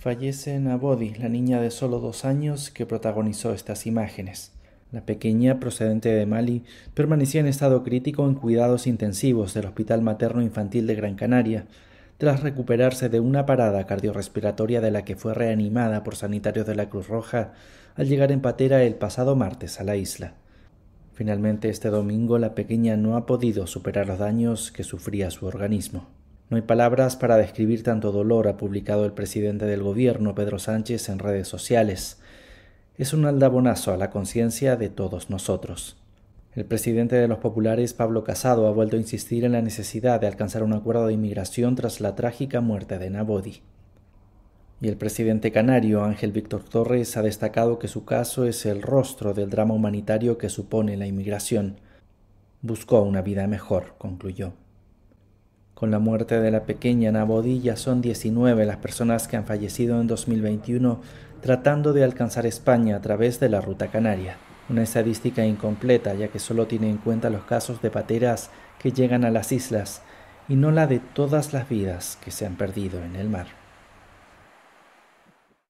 Fallece Nabodi, la niña de solo dos años que protagonizó estas imágenes. La pequeña, procedente de Mali, permanecía en estado crítico en cuidados intensivos del Hospital Materno Infantil de Gran Canaria, tras recuperarse de una parada cardiorrespiratoria de la que fue reanimada por sanitarios de la Cruz Roja al llegar en patera el pasado martes a la isla. Finalmente, este domingo, la pequeña no ha podido superar los daños que sufría su organismo. No hay palabras para describir tanto dolor, ha publicado el presidente del gobierno, Pedro Sánchez, en redes sociales. Es un aldabonazo a la conciencia de todos nosotros. El presidente de los populares, Pablo Casado, ha vuelto a insistir en la necesidad de alcanzar un acuerdo de inmigración tras la trágica muerte de Nabodi. Y el presidente canario, Ángel Víctor Torres, ha destacado que su caso es el rostro del drama humanitario que supone la inmigración. Buscó una vida mejor, concluyó. Con la muerte de la pequeña Nabodí son 19 las personas que han fallecido en 2021 tratando de alcanzar España a través de la ruta canaria. Una estadística incompleta ya que solo tiene en cuenta los casos de pateras que llegan a las islas y no la de todas las vidas que se han perdido en el mar.